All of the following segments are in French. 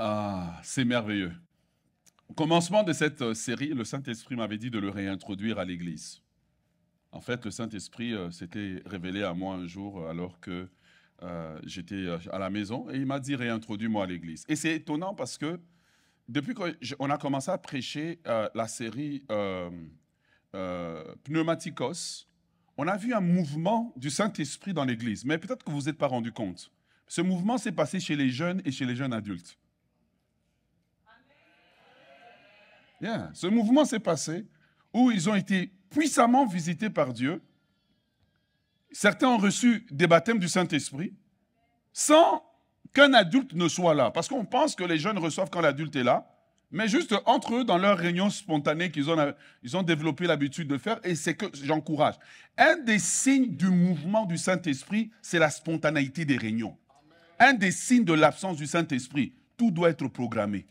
Ah, c'est merveilleux. Au commencement de cette euh, série, le Saint-Esprit m'avait dit de le réintroduire à l'Église. En fait, le Saint-Esprit euh, s'était révélé à moi un jour euh, alors que j'étais à la maison et il m'a dit réintroduis-moi à l'Église. Et c'est étonnant parce que depuis qu'on a commencé à prêcher la série Pneumaticos, on a vu un mouvement du Saint-Esprit dans l'Église. Mais peut-être que vous n'êtes pas rendu compte. Ce mouvement s'est passé chez les jeunes et chez les jeunes adultes. Ce mouvement s'est passé où ils ont été puissamment visités par Dieu. Certains ont reçu des baptêmes du Saint-Esprit sans qu'un adulte ne soit là. Parce qu'on pense que les jeunes reçoivent quand l'adulte est là, mais juste entre eux, dans leurs réunions spontanées qu'ils ont, ils ont développé l'habitude de faire, et c'est que j'encourage. Un des signes du mouvement du Saint-Esprit, c'est la spontanéité des réunions. Un des signes de l'absence du Saint-Esprit, tout doit être programmé.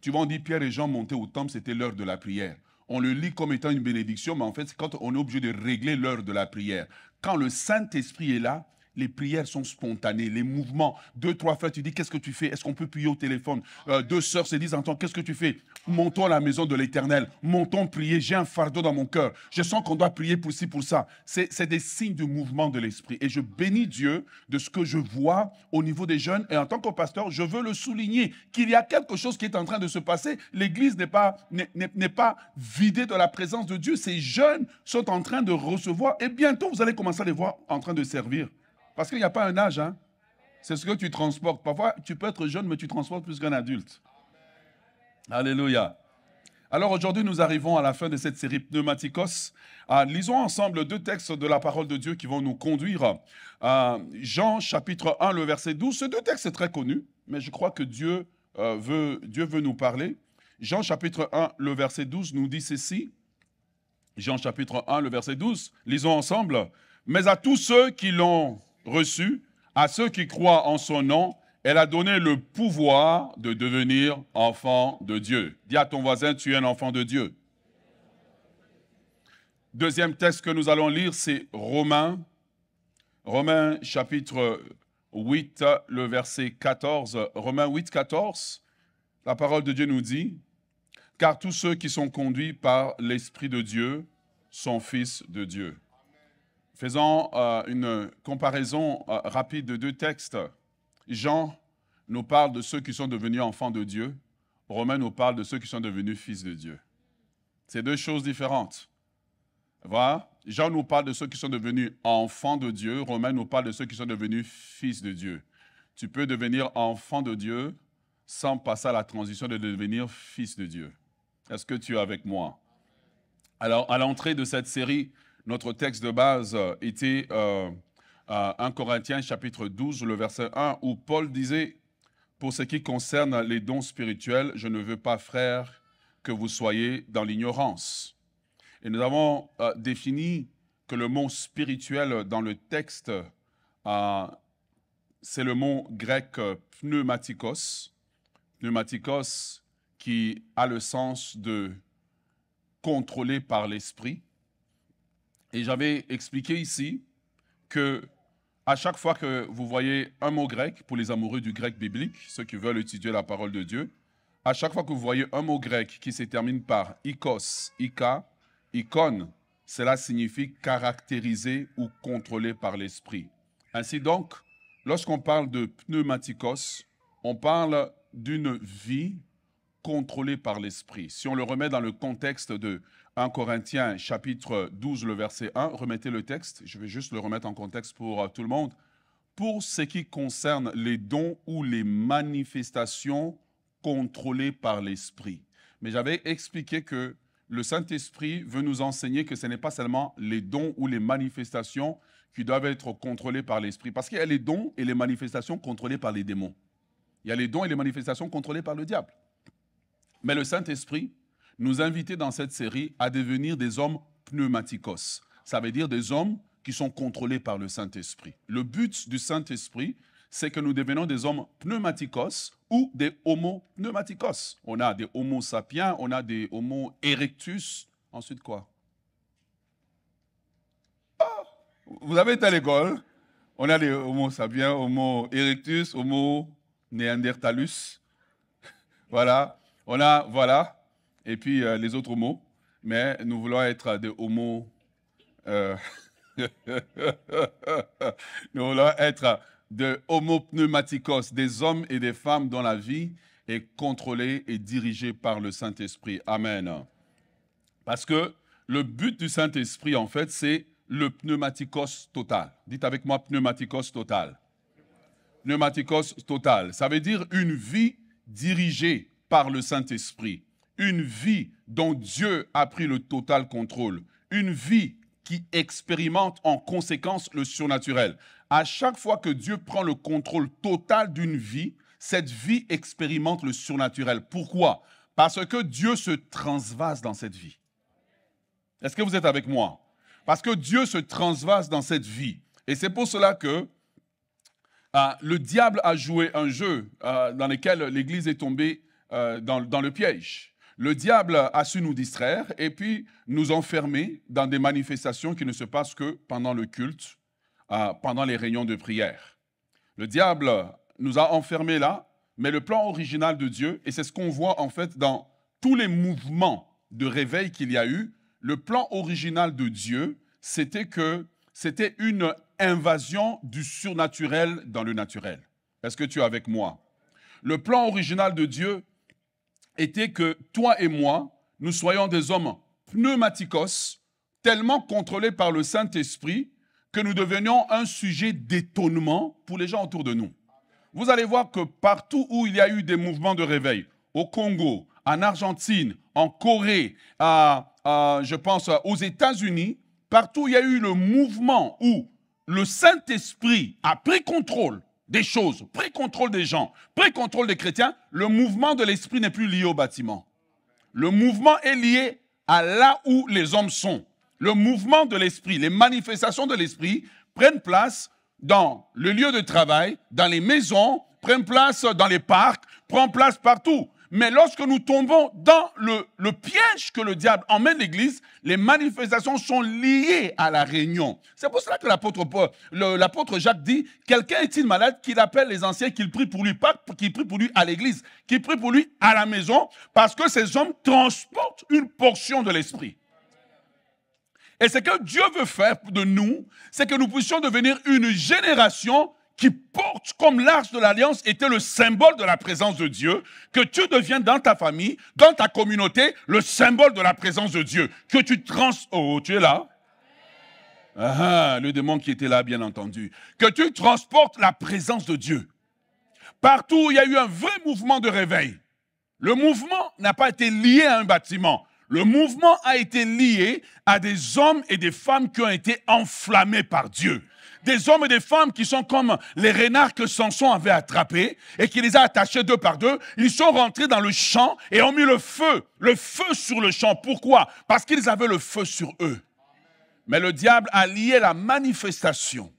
Tu vois, on dit Pierre et Jean montaient au temple, c'était l'heure de la prière. On le lit comme étant une bénédiction, mais en fait, c'est quand on est obligé de régler l'heure de la prière. Quand le Saint-Esprit est là, les prières sont spontanées, les mouvements. Deux, trois fois, tu dis Qu'est-ce que tu fais Est-ce qu'on peut prier au téléphone euh, Deux sœurs se disent qu'est-ce que tu fais Montons à la maison de l'éternel, montons prier. J'ai un fardeau dans mon cœur. Je sens qu'on doit prier pour ci, pour ça. C'est des signes du mouvement de l'esprit. Et je bénis Dieu de ce que je vois au niveau des jeunes. Et en tant que pasteur, je veux le souligner qu'il y a quelque chose qui est en train de se passer. L'église n'est pas, n'est pas vidée de la présence de Dieu. Ces jeunes sont en train de recevoir. Et bientôt, vous allez commencer à les voir en train de servir. Parce qu'il n'y a pas un âge. Hein. C'est ce que tu transportes. Parfois, tu peux être jeune, mais tu transportes plus qu'un adulte. Alléluia. Alors aujourd'hui, nous arrivons à la fin de cette série pneumaticos. Ah, lisons ensemble deux textes de la parole de Dieu qui vont nous conduire. Jean chapitre 1, le verset 12. Ce deux textes est très connu, mais je crois que Dieu, euh, veut, Dieu veut nous parler. Jean chapitre 1, le verset 12 nous dit ceci. Jean chapitre 1, le verset 12. Lisons ensemble. Mais à tous ceux qui l'ont reçu, à ceux qui croient en son nom, elle a donné le pouvoir de devenir enfant de Dieu. Dis à ton voisin, tu es un enfant de Dieu. Deuxième texte que nous allons lire, c'est Romains, Romain, chapitre 8, le verset 14. Romains 8, 14, la parole de Dieu nous dit, Car tous ceux qui sont conduits par l'Esprit de Dieu sont fils de Dieu. Faisons euh, une comparaison euh, rapide de deux textes. Jean nous parle de ceux qui sont devenus enfants de Dieu. Romain nous parle de ceux qui sont devenus fils de Dieu. C'est deux choses différentes. Voilà. Jean nous parle de ceux qui sont devenus enfants de Dieu. Romain nous parle de ceux qui sont devenus fils de Dieu. Tu peux devenir enfant de Dieu sans passer à la transition de devenir fils de Dieu. Est-ce que tu es avec moi Alors, à l'entrée de cette série, notre texte de base euh, était 1 euh, euh, Corinthiens chapitre 12, le verset 1, où Paul disait, pour ce qui concerne les dons spirituels, je ne veux pas, frère, que vous soyez dans l'ignorance. Et nous avons défini que le mot spirituel dans le texte, c'est le mot grec pneumatikos, pneumatikos qui a le sens de contrôlé par l'esprit. Et j'avais expliqué ici que à chaque fois que vous voyez un mot grec, pour les amoureux du grec biblique, ceux qui veulent étudier la parole de Dieu, à chaque fois que vous voyez un mot grec qui se termine par ikos, ika, ikon », cela signifie caractérisé ou contrôlé par l'esprit. Ainsi donc, lorsqu'on parle de pneumatikos, on parle d'une vie contrôlée par l'esprit. Si on le remet dans le contexte de Corinthiens chapitre 12, le verset 1. Remettez le texte, je vais juste le remettre en contexte pour euh, tout le monde. Pour ce qui concerne les dons ou les manifestations contrôlées par l'Esprit. Mais j'avais expliqué que le Saint-Esprit veut nous enseigner que ce n'est pas seulement les dons ou les manifestations qui doivent être contrôlées par l'Esprit. Parce qu'il y a les dons et les manifestations contrôlées par les démons. Il y a les dons et les manifestations contrôlées par le diable. Mais le Saint-Esprit nous inviter dans cette série à devenir des hommes pneumaticos. Ça veut dire des hommes qui sont contrôlés par le Saint-Esprit. Le but du Saint-Esprit, c'est que nous devenons des hommes pneumaticos ou des homo pneumaticos. On a des homo sapiens, on a des homo erectus. Ensuite, quoi ah! Vous avez été à l'école. On a les homo sapiens, homo erectus, homo néandertalus. voilà. On a, voilà et puis euh, les autres mots, mais nous voulons être euh, des homos. Euh, nous voulons être de homo pneumaticos, des hommes et des femmes dont la vie est contrôlée et dirigée par le Saint-Esprit. Amen. Parce que le but du Saint-Esprit, en fait, c'est le pneumaticos total. Dites avec moi pneumaticos total. Pneumaticos total. Ça veut dire une vie dirigée par le Saint-Esprit une vie dont Dieu a pris le total contrôle, une vie qui expérimente en conséquence le surnaturel. À chaque fois que Dieu prend le contrôle total d'une vie, cette vie expérimente le surnaturel. Pourquoi Parce que Dieu se transvase dans cette vie. Est-ce que vous êtes avec moi Parce que Dieu se transvase dans cette vie. Et c'est pour cela que ah, le diable a joué un jeu ah, dans lequel l'Église est tombée euh, dans, le piège. Le diable a su nous distraire et puis nous enfermer dans des manifestations qui ne se passent que pendant le culte, euh, pendant les réunions de prière. Le diable nous a enfermés là, mais le plan original de Dieu, et c'est ce qu'on voit en fait dans tous les mouvements de réveil qu'il y a eu, le plan original de Dieu, c'était que c'était une invasion du surnaturel dans le naturel. Est-ce que tu es avec moi Le plan original de Dieu, était que toi et moi, nous soyons des hommes pneumaticos, tellement contrôlés par le Saint-Esprit que nous devenions un sujet d'étonnement pour les gens autour de nous. Vous allez voir que partout où il y a eu des mouvements de réveil, au Congo, en Argentine, en Corée, je pense aux États-Unis, partout où il y a eu le mouvement où le Saint-Esprit a pris contrôle des choses, pré-contrôle des gens, pré-contrôle des chrétiens, le mouvement de l'esprit n'est plus lié au bâtiment. Le mouvement est lié à là où les hommes sont. Le mouvement de l'esprit, les manifestations de l'esprit prennent place dans le lieu de travail, dans les maisons, prennent place dans les parcs, prennent place partout. Mais lorsque nous tombons dans le, piège que le diable emmène l'Église, les manifestations sont liées à la réunion. C'est pour cela que l'apôtre, l'apôtre Jacques dit, quelqu'un est-il malade qu'il appelle les anciens, qu'il prie pour lui, pas qu'il prie pour lui à l'Église, qu'il prie pour lui à la maison, parce que ces hommes transportent une portion de l'Esprit. Et ce que Dieu veut faire de nous, c'est que nous puissions devenir une génération qui porte comme l'arche de l'alliance était le symbole de la présence de Dieu, que tu deviennes dans ta famille, dans ta communauté, le symbole de la présence de Dieu, que tu trans... Oh, tu es là ah, ah, le démon qui était là, bien entendu. Que tu transportes la présence de Dieu. Partout, il y a eu un vrai mouvement de réveil. Le mouvement n'a pas été lié à un bâtiment. Le mouvement a été lié à des hommes et des femmes qui ont été enflammés par Dieu des hommes et des femmes qui sont comme les renards que Samson avait attrapés et qui les a attachés deux par deux. Ils sont rentrés dans le champ et ont mis le feu, le feu sur le champ. Pourquoi Parce qu'ils avaient le feu sur eux. Mais le diable a lié la manifestation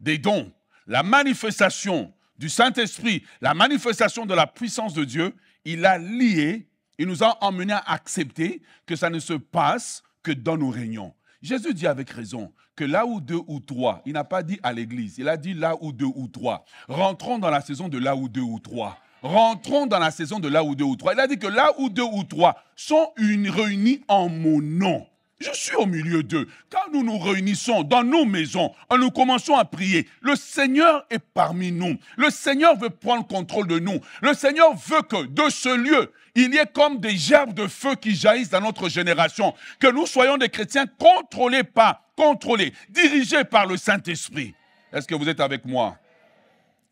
des dons, la manifestation du Saint-Esprit, la manifestation de la puissance de Dieu. Il a lié, il nous a emmenés à accepter que ça ne se passe que dans nos réunions. Jésus dit avec raison, que là où deux ou trois, il n'a pas dit à l'église, il a dit là où deux ou trois. Rentrons dans la saison de là où deux ou trois. Rentrons dans la saison de là où deux ou trois. Il a dit que là où deux ou trois sont une, réunis en mon nom. Je suis au milieu d'eux. Quand nous nous réunissons dans nos maisons, nous commençons à prier. Le Seigneur est parmi nous. Le Seigneur veut prendre contrôle de nous. Le Seigneur veut que de ce lieu, il y ait comme des gerbes de feu qui jaillissent dans notre génération. Que nous soyons des chrétiens contrôlés par contrôlé, dirigé par le Saint-Esprit. Est-ce que vous êtes avec moi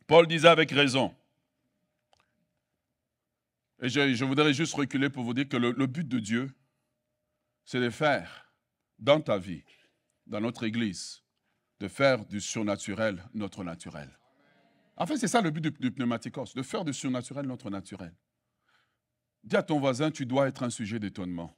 Paul disait avec raison. Et je, voudrais juste reculer pour vous dire que le, but de Dieu, c'est de faire dans ta vie, dans notre Église, de faire du surnaturel notre naturel. En fait, c'est ça le but du, du de faire du surnaturel notre naturel. Dis à ton voisin, tu dois être un sujet d'étonnement.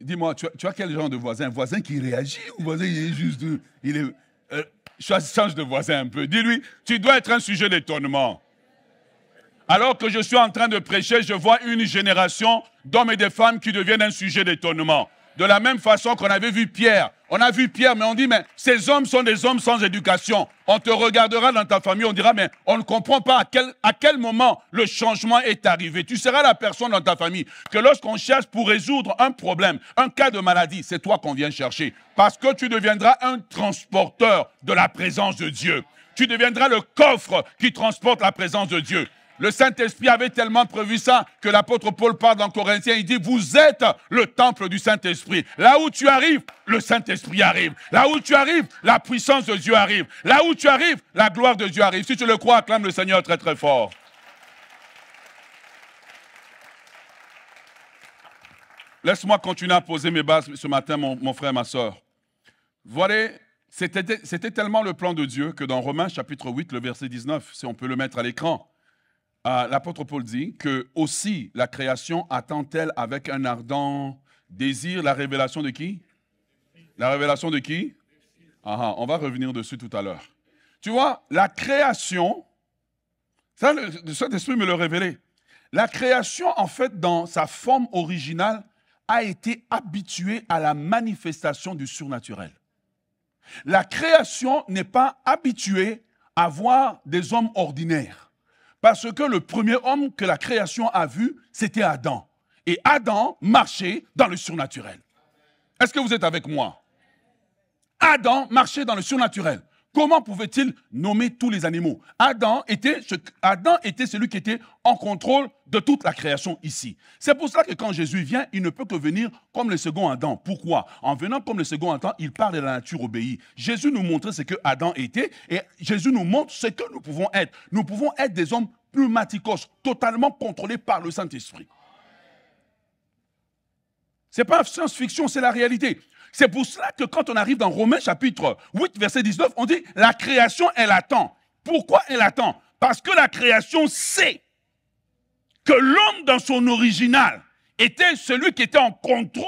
Dis-moi, tu, as quel genre de voisin voisin qui réagit ou voisin qui est juste. Il est, euh, change de voisin un peu. Dis-lui, tu dois être un sujet d'étonnement. Alors que je suis en train de prêcher, je vois une génération d'hommes et de femmes qui deviennent un sujet d'étonnement. De la même façon qu'on avait vu Pierre on a vu Pierre, mais on dit, mais ces hommes sont des hommes sans éducation. On te regardera dans ta famille, on dira, mais on ne comprend pas à quel, à quel moment le changement est arrivé. Tu seras la personne dans ta famille que lorsqu'on cherche pour résoudre un problème, un cas de maladie, c'est toi qu'on vient chercher. Parce que tu deviendras un transporteur de la présence de Dieu. Tu deviendras le coffre qui transporte la présence de Dieu. Le Saint-Esprit avait tellement prévu ça que l'apôtre Paul parle dans Corinthiens, il dit, vous êtes le temple du Saint-Esprit. Là où tu arrives, le Saint-Esprit arrive. Là où tu arrives, la puissance de Dieu arrive. Là où tu arrives, la gloire de Dieu arrive. Si tu le crois, acclame le Seigneur très très fort. Laisse-moi continuer à poser mes bases ce matin, mon, frère, ma soeur. Voilà, c'était tellement le plan de Dieu que dans Romains chapitre 8, le verset 19, si on peut le mettre à l'écran, ah, l'apôtre Paul dit que aussi la création attend-elle avec un ardent désir la révélation de qui La révélation de qui ah, ah, On va revenir dessus tout à l'heure. Tu vois, la création, ça, le, saint esprit me le révélé, La création, en fait, dans sa forme originale, a été habituée à la manifestation du surnaturel. La création n'est pas habituée à voir des hommes ordinaires. Parce que le premier homme que la création a vu, c'était Adam. Et Adam marchait dans le surnaturel. Est-ce que vous êtes avec moi Adam marchait dans le surnaturel. Comment pouvait-il nommer tous les animaux Adam était, Adam était celui qui était en contrôle de toute la création ici. C'est pour cela que quand Jésus vient, il ne peut que venir comme le second Adam. Pourquoi En venant comme le second Adam, il parle de la nature obéie. Jésus nous montre ce que Adam était et Jésus nous montre ce que nous pouvons être. Nous pouvons être des hommes pneumaticos, totalement contrôlés par le Saint-Esprit. Ce n'est pas science-fiction, c'est la réalité. C'est pour cela que quand on arrive dans Romains chapitre 8, verset 19, on dit, la création, elle attend. Pourquoi elle attend Parce que la création sait que l'homme dans son original était celui qui était en contrôle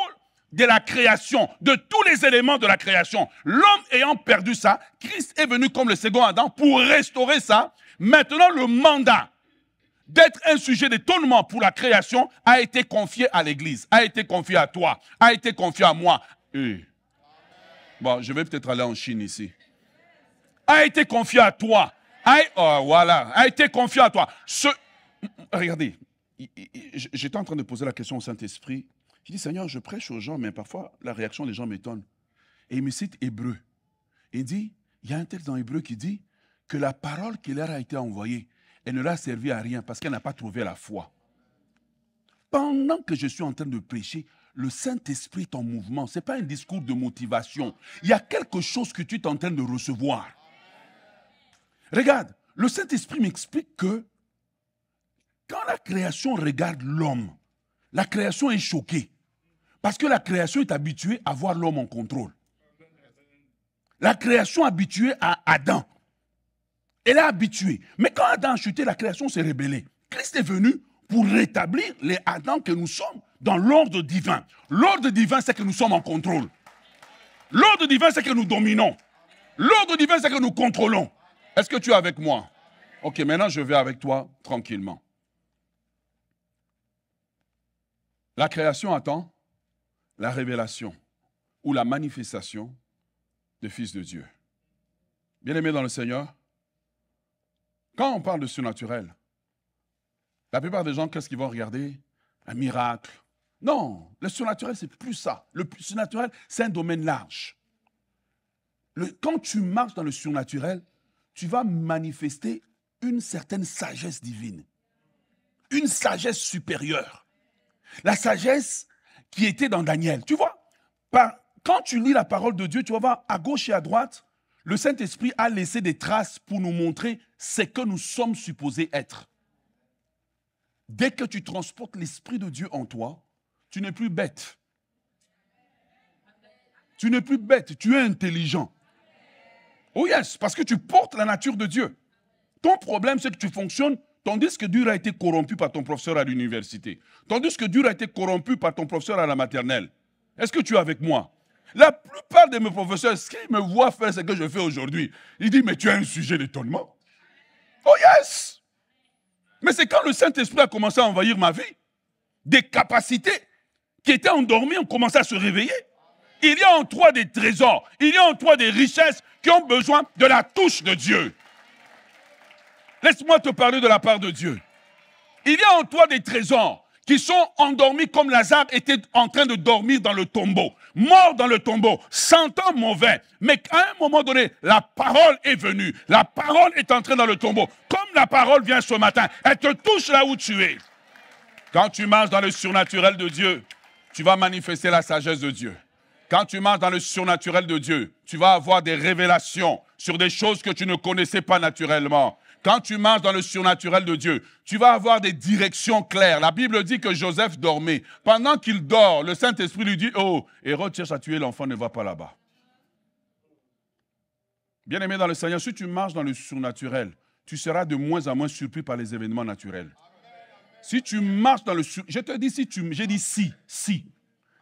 de la création, de tous les éléments de la création. L'homme ayant perdu ça, Christ est venu comme le second Adam pour restaurer ça. Maintenant, le mandat d'être un sujet d'étonnement pour la création a été confié à l'Église, a été confié à toi, a été confié à moi, Bon, je vais peut-être aller en Chine ici. A été confié à toi. Oh, voilà, a été confié à toi. Ce, regardez, j'étais en train de poser la question au Saint-Esprit. Je dit, Seigneur, je prêche aux gens, mais parfois la réaction des gens m'étonne. Et il me cite Hébreu. Il dit, il y a un texte dans Hébreu qui dit que la parole qui leur a été envoyée, elle ne l'a servi à rien parce qu'elle n'a pas trouvé la foi. Pendant que je suis en train de prêcher, le Saint-Esprit est en mouvement. Ce n'est pas un discours de motivation. Il y a quelque chose que tu es en train de recevoir. Regarde, le Saint-Esprit m'explique que quand la création regarde l'homme, la création est choquée. Parce que la création est habituée à voir l'homme en contrôle. La création habituée à Adam. Elle est habituée. Mais quand Adam a chuté, la création s'est rébellée. Christ est venu pour rétablir les Adam que nous sommes dans l'ordre divin. L'ordre divin, c'est que nous sommes en contrôle. L'ordre divin, c'est que nous dominons. L'ordre divin, c'est que nous contrôlons. Est-ce que tu es avec moi Ok, maintenant je vais avec toi tranquillement. La création attend la révélation ou la manifestation des fils de Dieu. Bien-aimés dans le Seigneur, quand on parle de surnaturel, la plupart des gens, qu'est-ce qu'ils vont regarder Un miracle, non, le surnaturel, c'est plus ça. Le surnaturel, c'est un domaine large. Le, quand tu marches dans le surnaturel, tu vas manifester une certaine sagesse divine, une sagesse supérieure. La sagesse qui était dans Daniel. Tu vois, quand tu lis la parole de Dieu, tu vas voir à gauche et à droite, le Saint-Esprit a laissé des traces pour nous montrer ce que nous sommes supposés être. Dès que tu transportes l'Esprit de Dieu en toi, tu n'es plus bête. Tu n'es plus bête, tu es intelligent. Oh yes, parce que tu portes la nature de Dieu. Ton problème, c'est que tu fonctionnes tandis que Dieu a été corrompu par ton professeur à l'université. Tandis que Dieu a été corrompu par ton professeur à la maternelle. Est-ce que tu es avec moi La plupart de mes professeurs, ce qu'ils me voient faire ce que je fais aujourd'hui, ils disent, mais tu as un sujet d'étonnement. Oh yes Mais c'est quand le Saint-Esprit a commencé à envahir ma vie, des capacités qui étaient endormis ont commencé à se réveiller. Il y a en toi des trésors, il y a en toi des richesses qui ont besoin de la touche de Dieu. Laisse-moi te parler de la part de Dieu. Il y a en toi des trésors qui sont endormis comme Lazare était en train de dormir dans le tombeau, mort dans le tombeau, sentant mauvais. Mais qu'à un moment donné, la parole est venue, la parole est entrée dans le tombeau. Comme la parole vient ce matin, elle te touche là où tu es. Quand tu marches dans le surnaturel de Dieu, tu vas manifester la sagesse de Dieu. Quand tu marches dans le surnaturel de Dieu, tu vas avoir des révélations sur des choses que tu ne connaissais pas naturellement. Quand tu marches dans le surnaturel de Dieu, tu vas avoir des directions claires. La Bible dit que Joseph dormait. Pendant qu'il dort, le Saint-Esprit lui dit, oh, Hérode cherche à tuer l'enfant, ne va pas là-bas. Bien-aimé dans le Seigneur, si tu marches dans le surnaturel, tu seras de moins en moins surpris par les événements naturels. Si tu marches dans le je te dis si tu, j'ai dit si, si.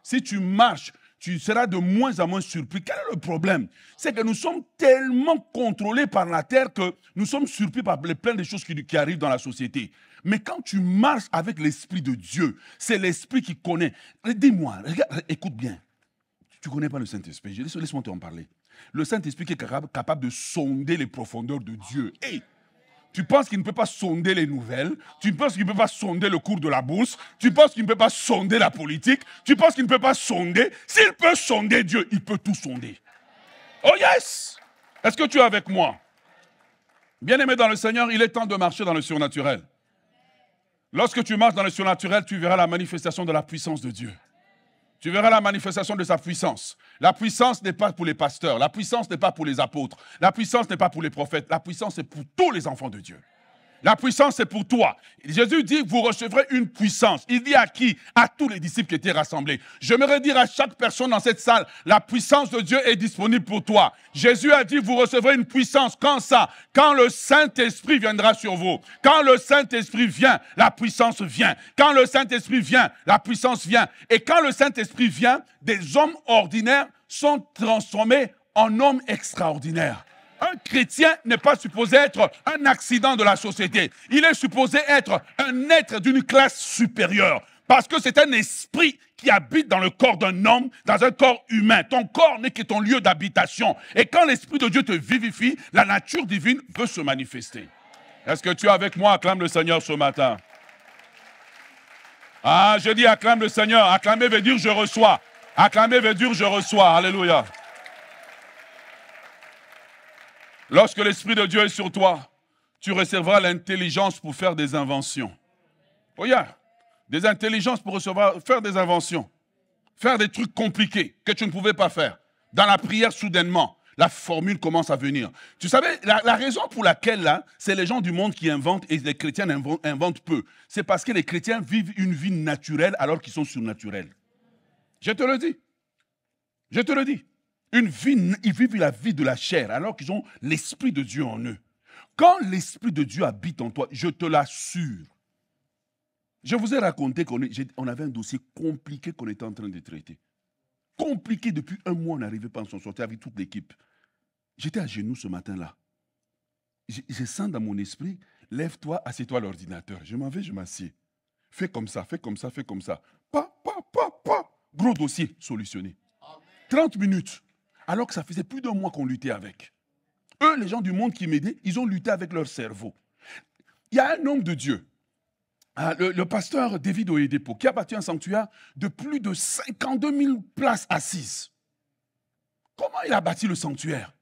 Si tu marches, tu seras de moins en moins surpris. Quel est le problème C'est que nous sommes tellement contrôlés par la terre que nous sommes surpris par plein de choses qui, qui arrivent dans la société. Mais quand tu marches avec l'Esprit de Dieu, c'est l'Esprit qui connaît. Dis-moi, écoute bien. Tu connais pas le Saint-Esprit. Laisse-moi te en parler. Le Saint-Esprit est capable de sonder les profondeurs de Dieu. et tu penses qu'il ne peut pas sonder les nouvelles, tu penses qu'il ne peut pas sonder le cours de la bourse, tu penses qu'il ne peut pas sonder la politique, tu penses qu'il ne peut pas sonder. S'il peut sonder Dieu, il peut tout sonder. Oh yes Est-ce que tu es avec moi Bien-aimé dans le Seigneur, il est temps de marcher dans le surnaturel. Lorsque tu marches dans le surnaturel, tu verras la manifestation de la puissance de Dieu. Tu verras la manifestation de sa puissance. La puissance n'est pas pour les pasteurs, la puissance n'est pas pour les apôtres, la puissance n'est pas pour les prophètes, la puissance est pour tous les enfants de Dieu. La puissance est pour toi. Jésus dit, vous recevrez une puissance. Il dit à qui À tous les disciples qui étaient rassemblés. J'aimerais dire à chaque personne dans cette salle, la puissance de Dieu est disponible pour toi. Jésus a dit, vous recevrez une puissance. Quand ça Quand le Saint-Esprit viendra sur vous. Quand le Saint-Esprit vient, la puissance vient. Quand le Saint-Esprit vient, la puissance vient. Et quand le Saint-Esprit vient, des hommes ordinaires sont transformés en hommes extraordinaires. Un chrétien n'est pas supposé être un accident de la société. Il est supposé être un être d'une classe supérieure. Parce que c'est un esprit qui habite dans le corps d'un homme, dans un corps humain. Ton corps n'est que ton lieu d'habitation. Et quand l'Esprit de Dieu te vivifie, la nature divine peut se manifester. Est-ce que tu es avec moi? Acclame le Seigneur ce matin. Ah, je dis acclame le Seigneur. Acclamer veut dire je reçois. Acclamer veut dire je reçois. Alléluia. Lorsque l'Esprit de Dieu est sur toi, tu recevras l'intelligence pour faire des inventions. Regarde, oh, des intelligences pour recevoir, faire des inventions, faire des trucs compliqués que tu ne pouvais pas faire. Dans la prière, soudainement, la formule commence à venir. Tu savais, la, raison pour laquelle, là, c'est les gens du monde qui inventent et les chrétiens inventent peu. C'est parce que les chrétiens vivent une vie naturelle alors qu'ils sont surnaturels. Je te le dis. Je te le dis. Une ils vivent la vie de la chair alors qu'ils ont l'Esprit de Dieu en eux. Quand l'Esprit de Dieu habite en toi, je te l'assure, je vous ai raconté qu'on avait un dossier compliqué qu'on était en train de traiter. Compliqué depuis un mois, on n'arrivait pas à s'en sortir avec toute l'équipe. J'étais à genoux ce matin-là. Je, sens dans mon esprit, lève-toi, assieds-toi à l'ordinateur. Je m'en vais, je m'assieds. Fais comme ça, fais comme ça, fais comme ça. Pa, pa, pa, pa. Gros dossier solutionné. 30 minutes alors que ça faisait plus d'un mois qu'on luttait avec. Eux, les gens du monde qui m'aidaient, ils ont lutté avec leur cerveau. Il y a un homme de Dieu, hein, le, pasteur David Oyedepo, qui a bâti un sanctuaire de plus de 52 000 places assises. Comment il a bâti le sanctuaire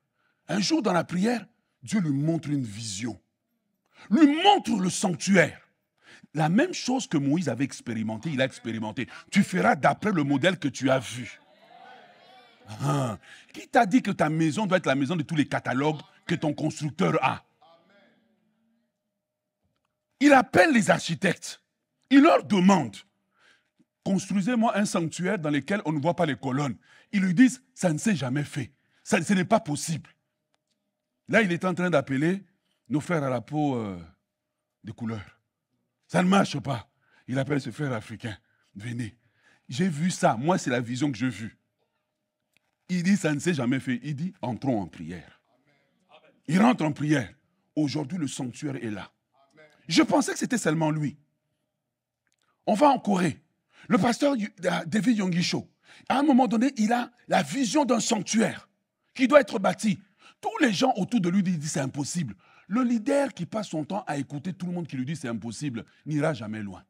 Un jour dans la prière, Dieu lui montre une vision, lui montre le sanctuaire. La même chose que Moïse avait expérimenté, il a expérimenté. Tu feras d'après le modèle que tu as vu. Qui t'a dit que ta maison doit être la maison de tous les catalogues que ton constructeur a Il appelle les architectes. Il leur demande, construisez-moi un sanctuaire dans lequel on ne voit pas les colonnes. Ils lui disent, ça ne s'est jamais fait. Ça, ce n'est pas possible. Là, il est en train d'appeler nos frères à la peau euh, de couleur. Ça ne marche pas. Il appelle ce frère africain. Venez. J'ai vu ça. Moi, c'est la vision que j'ai vue. Il dit, ça ne s'est jamais fait. Il dit, entrons en prière. Il rentre en prière. Aujourd'hui, le sanctuaire est là. Je pensais que c'était seulement lui. On va en Corée. Le pasteur David Yongisho, à un moment donné, il a la vision d'un sanctuaire qui doit être bâti. Tous les gens autour de lui disent c'est impossible. Le leader qui passe son temps à écouter tout le monde qui lui dit c'est impossible n'ira jamais loin.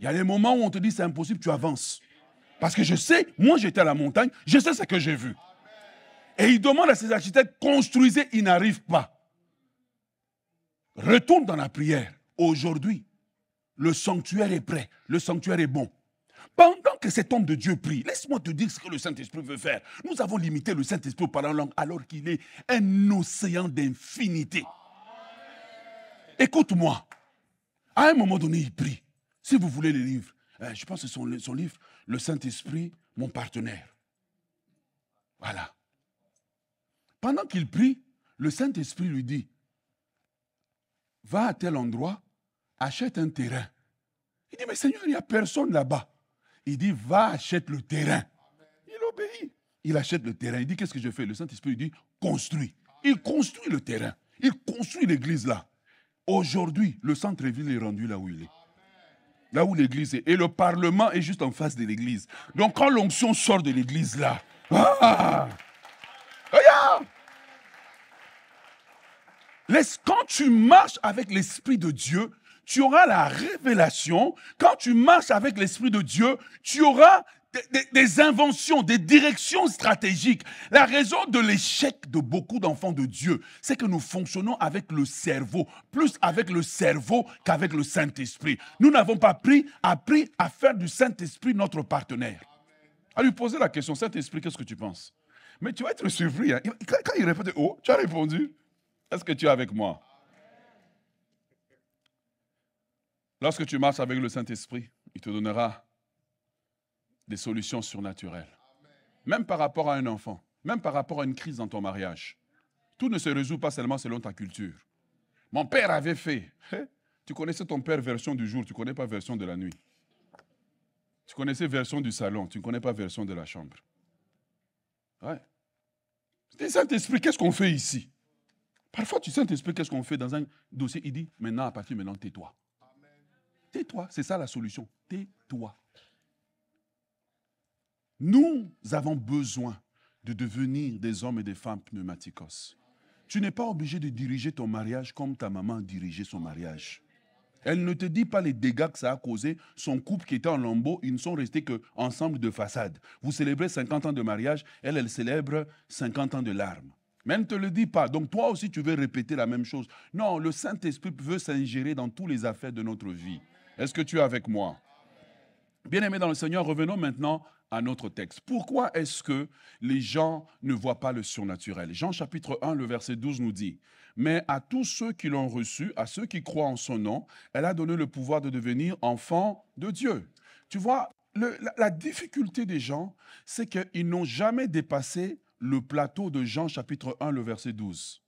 Il y a des moments où on te dit c'est impossible, tu avances. Parce que je sais, moi j'étais à la montagne, je sais ce que j'ai vu. Et il demande à ses architectes, construisez, il n'arrive pas. Retourne dans la prière. Aujourd'hui, le sanctuaire est prêt, le sanctuaire est bon. Pendant que cet homme de Dieu prie, laisse-moi te dire ce que le Saint-Esprit veut faire. Nous avons limité le Saint-Esprit par la langue alors qu'il est un océan d'infinité. Écoute-moi. À un moment donné, il prie. Si vous voulez le livre, hein, je pense que son, son livre, le Saint-Esprit mon partenaire. Voilà. Pendant qu'il prie, le Saint-Esprit lui dit, va à tel endroit, achète un terrain. Il dit, mais Seigneur, il n'y a personne là-bas. Il dit, va, achète le terrain. Il obéit. Il achète le terrain. Il dit, qu'est-ce que je fais Le Saint-Esprit lui dit, construis. Il construit le terrain. Il construit l'église là. Aujourd'hui, le centre-ville est rendu là où il est. Là où l'église est. Et le parlement est juste en face de l'église. Donc quand l'onction sort de l'église là, ah, quand tu marches avec l'Esprit de Dieu, tu auras la révélation. Quand tu marches avec l'Esprit de Dieu, tu auras des, inventions, des directions stratégiques. La raison de l'échec de beaucoup d'enfants de Dieu, c'est que nous fonctionnons avec le cerveau, plus avec le cerveau qu'avec le Saint-Esprit. Nous n'avons pas pris, appris à faire du Saint-Esprit notre partenaire. À lui poser la question, Saint-Esprit, qu'est-ce que tu penses Mais tu vas être surpris. Hein. Quand il répondait « oh, tu as répondu, est-ce que tu es avec moi Lorsque tu marches avec le Saint-Esprit, il te donnera des solutions surnaturelles. Même par rapport à un enfant, même par rapport à une crise dans ton mariage. Tout ne se résout pas seulement selon ta culture. Mon père avait fait. Hein? Tu connaissais ton père version du jour, tu ne connais pas version de la nuit. Tu connaissais version du salon, tu ne connais pas version de la chambre. Ouais. Saint-Esprit, qu'est-ce qu'on fait ici Parfois, tu Saint-Esprit, qu'est-ce qu'on fait dans un dossier Il dit, maintenant, à partir de maintenant, tais-toi. Tais-toi, c'est ça la solution. Tais-toi. Nous avons besoin de devenir des hommes et des femmes pneumaticos. Tu n'es pas obligé de diriger ton mariage comme ta maman dirigeait son mariage. Elle ne te dit pas les dégâts que ça a causé. Son couple qui était en lambeaux, ils ne sont restés qu'ensemble de façade. Vous célébrez 50 ans de mariage, elle, elle célèbre 50 ans de larmes. Mais elle ne te le dit pas. Donc toi aussi, tu veux répéter la même chose. Non, le Saint-Esprit veut s'ingérer dans toutes les affaires de notre vie. Est-ce que tu es avec moi bien aimé dans le Seigneur, revenons maintenant à notre texte. Pourquoi est-ce que les gens ne voient pas le surnaturel Jean chapitre 1, le verset 12 nous dit, Mais à tous ceux qui l'ont reçu, à ceux qui croient en son nom, elle a donné le pouvoir de devenir enfant de Dieu. Tu vois, la, difficulté des gens, c'est qu'ils n'ont jamais dépassé le plateau de Jean chapitre 1, le verset 12.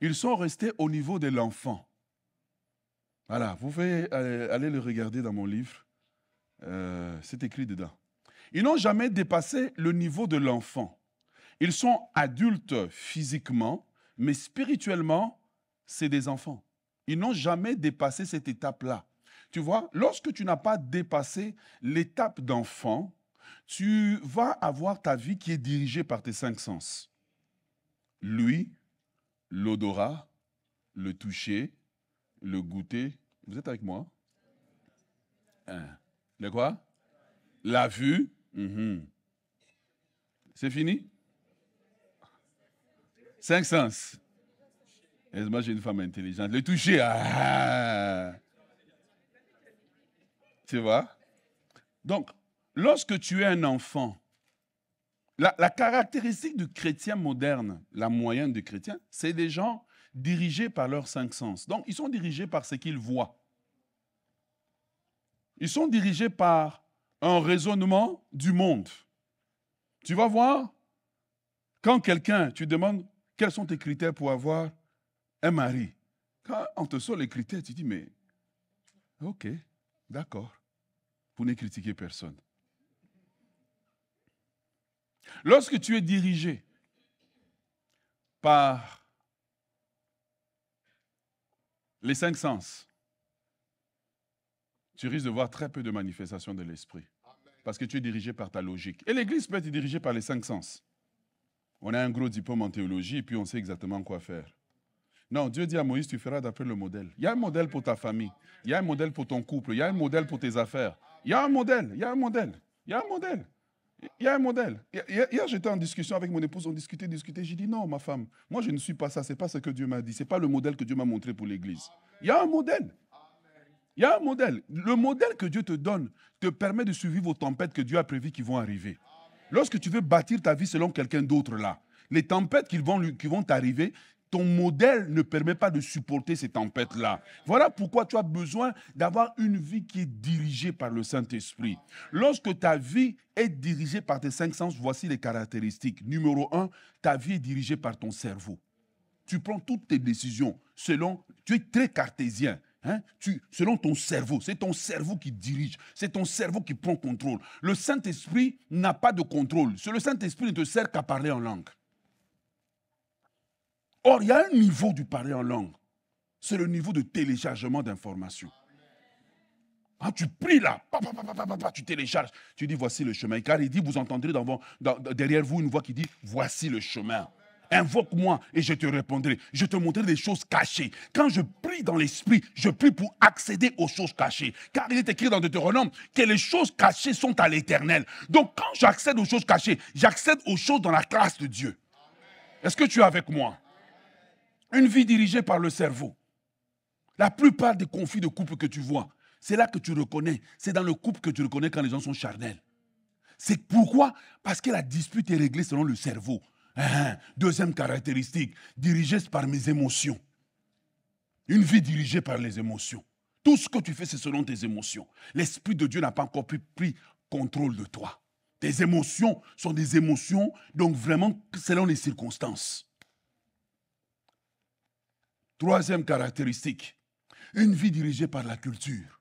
Ils sont restés au niveau de l'enfant. Voilà, vous pouvez aller, le regarder dans mon livre. Euh, c'est écrit dedans. Ils n'ont jamais dépassé le niveau de l'enfant. Ils sont adultes physiquement, mais spirituellement, c'est des enfants. Ils n'ont jamais dépassé cette étape-là. Tu vois, lorsque tu n'as pas dépassé l'étape d'enfant, tu vas avoir ta vie qui est dirigée par tes cinq sens. Lui, l'odorat, le toucher, le goûter. Vous êtes avec moi hein. Le quoi La vue, Mhm. C'est fini Cinq sens. Moi, j'ai une femme intelligente. Le toucher, ah, ah. Tu vois Donc, lorsque tu es un enfant, la, la, caractéristique du chrétien moderne, la moyenne du chrétien, c'est des gens dirigés par leurs cinq sens. Donc, ils sont dirigés par ce qu'ils voient. Ils sont dirigés par un raisonnement du monde. Tu vas voir, quand quelqu'un, tu demandes quels sont tes critères pour avoir un mari, quand on te sort les critères, tu dis, mais ok, d'accord, pour ne critiquer personne. Lorsque tu es dirigé par les cinq sens, tu risques de voir très peu de manifestations de l'esprit. Parce que tu es dirigé par ta logique. Et l'Église peut être dirigée par les cinq sens. On a un gros diplôme en théologie et puis on sait exactement quoi faire. Non, Dieu dit à Moïse, tu feras d'après le modèle. Il y a un modèle pour ta famille, il y a un modèle pour ton couple, il y a un modèle pour tes affaires. Il y a un modèle, il y a un modèle, il y a un modèle. Il y a un modèle. Hier, j'étais en discussion avec mon épouse, on discutait, discutait. J'ai dit non, ma femme, moi je ne suis pas ça, Ce n'est pas ce que Dieu m'a dit, Ce n'est pas le modèle que Dieu m'a montré pour l'Église. Il y a un modèle. Il y a un modèle. Le modèle que Dieu te donne te permet de suivre aux tempêtes que Dieu a prévues qui vont arriver. Lorsque tu veux bâtir ta vie selon quelqu'un d'autre là, les tempêtes qui vont, qui vont t'arriver, ton modèle ne permet pas de supporter ces tempêtes-là. Voilà pourquoi tu as besoin d'avoir une vie qui est dirigée par le Saint-Esprit. Lorsque ta vie est dirigée par tes cinq sens, voici les caractéristiques. Numéro un, ta vie est dirigée par ton cerveau. Tu prends toutes tes décisions selon... Tu es très cartésien. Hein? selon ton cerveau, c'est ton cerveau qui dirige, c'est ton cerveau qui prend contrôle. Le Saint-Esprit n'a pas de contrôle. Le Saint-Esprit ne te sert qu'à parler en langue. Or, il y a un niveau du parler en langue. C'est le niveau de téléchargement d'informations. Ah, tu pries là, tu télécharges, tu dis voici le chemin. Car il dit, vous entendrez derrière vous une voix qui dit voici le chemin. Invoque-moi et je te répondrai. Je te montrerai des choses cachées. Quand je prie dans l'esprit, je prie pour accéder aux choses cachées. Car il est écrit dans Deutéronome que les choses cachées sont à l'éternel. Donc quand j'accède aux choses cachées, j'accède aux choses dans la classe de Dieu. Est-ce que tu es avec moi Une vie dirigée par le cerveau. La plupart des conflits de couple que tu vois, c'est là que tu reconnais. C'est dans le couple que tu reconnais quand les gens sont charnels. C'est pourquoi Parce que la dispute est réglée selon le cerveau. Hein, hein. Deuxième caractéristique, dirigée par mes émotions. Une vie dirigée par les émotions. Tout ce que tu fais, c'est selon tes émotions. L'Esprit de Dieu n'a pas encore pris contrôle de toi. Tes émotions sont des émotions, donc vraiment selon les circonstances. Troisième caractéristique, une vie dirigée par la culture.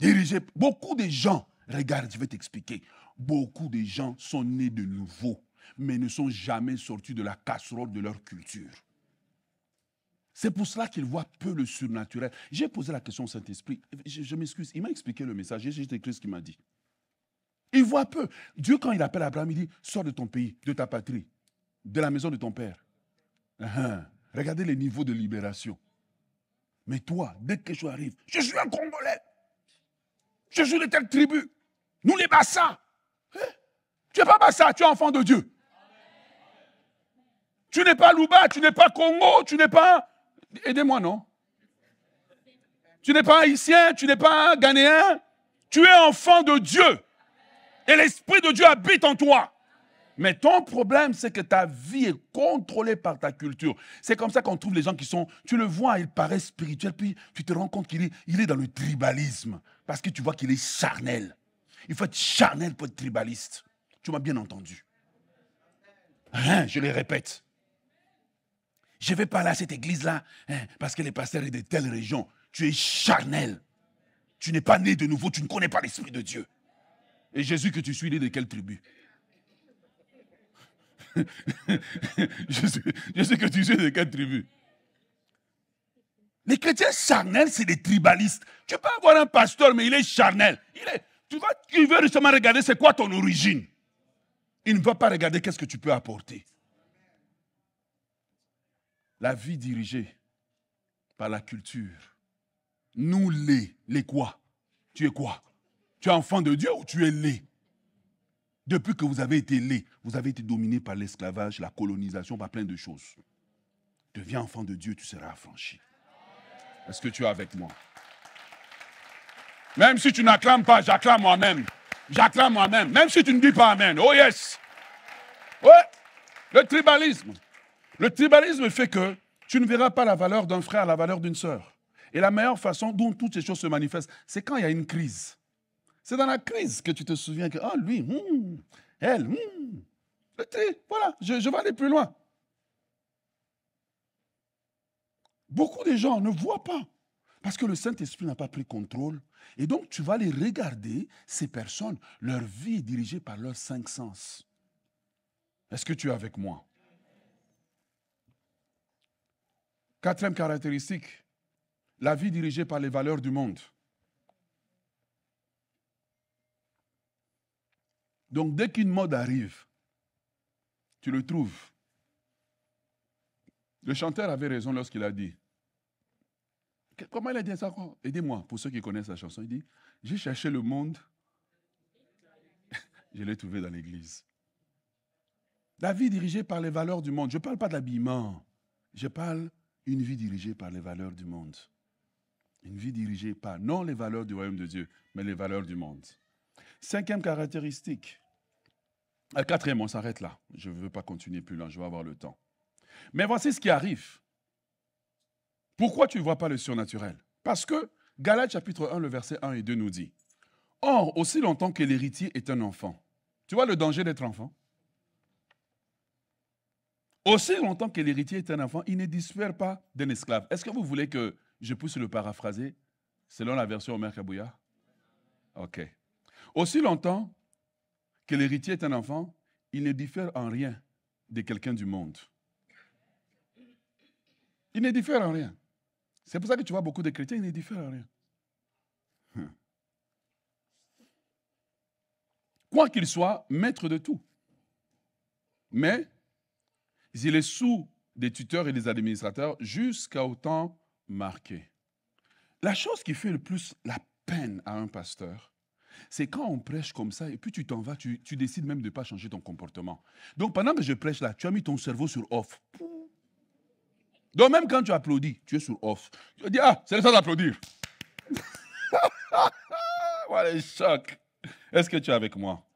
Dirigée, beaucoup de gens, regarde, je vais t'expliquer, beaucoup de gens sont nés de nouveau mais ne sont jamais sortis de la casserole de leur culture. C'est pour cela qu'ils voient peu le surnaturel. J'ai posé la question au Saint-Esprit. Je, m'excuse. Il m'a expliqué le message. J'ai juste écrit ce qu'il m'a dit. Il voit peu. Dieu, quand il appelle Abraham, il dit Sors de ton pays, de ta patrie, de la maison de ton père. Uh-huh. Regardez les niveaux de libération. Mais toi, dès que je chose arrive, je suis un Congolais. Je suis de telle tribu. Nous, les bassins. Hein? Tu n'es pas Bassa, tu es enfant de Dieu. Tu n'es pas Louba, tu n'es pas Congo, tu n'es pas... Aidez-moi, non Tu n'es pas haïtien, tu n'es pas ghanéen. Tu es enfant de Dieu. Et l'Esprit de Dieu habite en toi. Mais ton problème, c'est que ta vie est contrôlée par ta culture. C'est comme ça qu'on trouve les gens qui sont, tu le vois, il paraît spirituel, puis tu te rends compte qu'il est, dans le tribalisme, parce que tu vois qu'il est charnel. Il faut être charnel pour être tribaliste. Tu m'as bien entendu. Hein? je le répète. Je vais pas à cette église-là hein, parce que les pasteurs est de telle région. Tu es charnel. Tu n'es pas né de nouveau, tu ne connais pas l'Esprit de Dieu. Et Jésus que tu suis, né de quelle tribu Jésus, que tu suis de quelle tribu Les chrétiens charnels, c'est des tribalistes. Tu peux avoir un pasteur, mais il est charnel. Il est, tu vas, il veut justement regarder c'est quoi ton origine. Il ne va pas regarder qu'est-ce que tu peux apporter la vie dirigée par la culture. Nous, les, les quoi Tu es quoi Tu es enfant de Dieu ou tu es les Depuis que vous avez été les, vous avez été dominé par l'esclavage, la colonisation, par plein de choses. Deviens enfant de Dieu, tu seras affranchi. Est-ce que tu es avec moi Même si tu n'acclames pas, j'acclame moi-même. J'acclame moi-même. Même si tu ne dis pas Amen. Oh yes. Ouais. Le tribalisme. Le tribalisme fait que tu ne verras pas la valeur d'un frère, la valeur d'une sœur. Et la meilleure façon dont toutes ces choses se manifestent, c'est quand il y a une crise. C'est dans la crise que tu te souviens que, oh, lui, hmm, elle, hmm. le tri, voilà, je, vais aller plus loin. Beaucoup de gens ne voient pas parce que le Saint-Esprit n'a pas pris contrôle. Et donc, tu vas aller regarder, ces personnes, leur vie dirigée par leurs cinq sens. Est-ce que tu es avec moi Quatrième caractéristique, la vie dirigée par les valeurs du monde. Donc dès qu'une mode arrive, tu le trouves. Le chanteur avait raison lorsqu'il a dit. Comment il a dit ça Aidez-moi, pour ceux qui connaissent la chanson, il dit, j'ai cherché le monde, je l'ai trouvé dans l'église. La vie dirigée par les valeurs du monde. Je ne parle pas d'habillement, je parle une vie dirigée par les valeurs du monde. Une vie dirigée par non les valeurs du royaume de Dieu, mais les valeurs du monde. Cinquième caractéristique. quatrième, on s'arrête là. Je ne veux pas continuer plus loin, je vais avoir le temps. Mais voici ce qui arrive. Pourquoi tu ne vois pas le surnaturel Parce que Galates chapitre 1, le verset 1 et 2 nous dit, Or, aussi longtemps que l'héritier est un enfant, tu vois le danger d'être enfant aussi longtemps que l'héritier est un enfant, il ne diffère pas d'un esclave. Est-ce que vous voulez que je puisse le paraphraser selon la version Omer Kabouya Ok. Aussi longtemps que l'héritier est un enfant, il ne diffère en rien de quelqu'un du monde. Il ne diffère en rien. C'est pour ça que tu vois beaucoup de chrétiens, ils ne diffèrent en rien. Hum. Quoi qu'il soit, maître de tout. Mais il est sous des tuteurs et des administrateurs jusqu'à autant marqué. La chose qui fait le plus la peine à un pasteur, c'est quand on prêche comme ça et puis tu t'en vas, tu, décides même de ne pas changer ton comportement. Donc pendant que je prêche là, tu as mis ton cerveau sur off. Donc même quand tu applaudis, tu es sur off. Tu dis, ah, c'est le temps d'applaudir. voilà le choc. Est-ce que tu es avec moi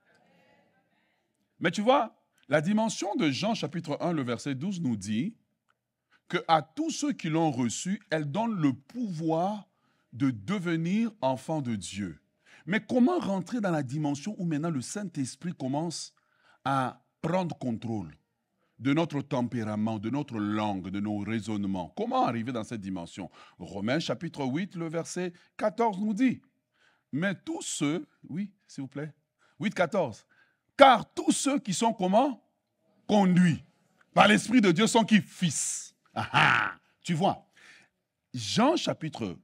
Mais tu vois, la dimension de Jean chapitre 1, le verset 12 nous dit que à tous ceux qui l'ont reçu, elle donne le pouvoir de devenir enfant de Dieu. Mais comment rentrer dans la dimension où maintenant le Saint-Esprit commence à prendre contrôle de notre tempérament, de notre langue, de nos raisonnements Comment arriver dans cette dimension Romains chapitre 8, le verset 14 nous dit, mais tous ceux, oui, s'il vous plaît, 8, 14, car tous ceux qui sont comment Conduits par l'Esprit de Dieu sont qui Fils. Ah, ah. tu vois, Jean chapitre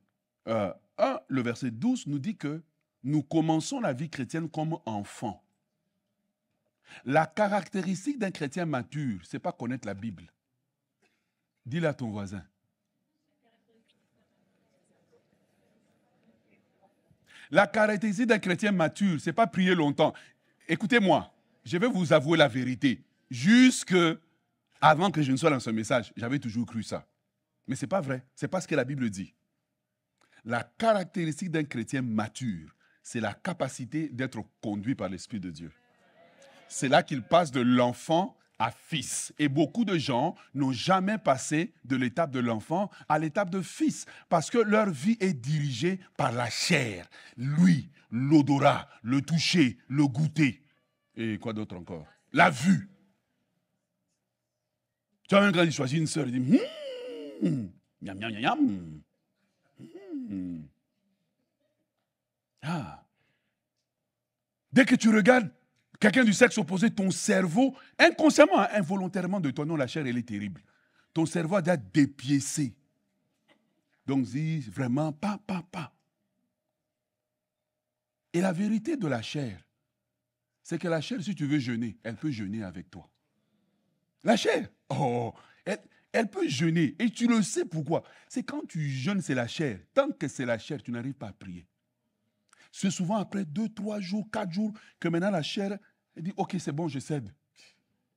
1, euh, le verset 12 nous dit que nous commençons la vie chrétienne comme enfants. La caractéristique d'un chrétien mature, c'est pas connaître la Bible. dis la à ton voisin. La caractéristique d'un chrétien mature, c'est pas prier longtemps. Écoutez-moi, je vais vous avouer la vérité. Jusque avant que je ne sois dans ce message, j'avais toujours cru ça. Mais ce n'est pas vrai. Ce n'est pas ce que la Bible dit. La caractéristique d'un chrétien mature, c'est la capacité d'être conduit par l'Esprit de Dieu. C'est là qu'il passe de l'enfant à fils. Et beaucoup de gens n'ont jamais passé de l'étape de l'enfant à l'étape de fils, parce que leur vie est dirigée par la chair. Lui, l'odorat, le toucher, le goûter. Et quoi d'autre encore La vue. Tu as même quand il choisit une sœur, il dit hmm, miam, miam, miam, hmm. Ah. Dès que tu regardes quelqu'un du sexe opposé, ton cerveau, inconsciemment, hein, involontairement, de ton nom, la chair, elle est terrible. Ton cerveau a déjà dépiécé. Donc, dis vraiment, pas, pas, pas. Et la vérité de la chair, c'est que la chair, si tu veux jeûner, elle peut jeûner avec toi. La chair, oh, elle, peut jeûner. Et tu le sais pourquoi. C'est quand tu jeûnes, c'est la chair. Tant que c'est la chair, tu n'arrives pas à prier. C'est souvent après deux, trois jours, quatre jours que maintenant la chair dit Ok, c'est bon, je cède.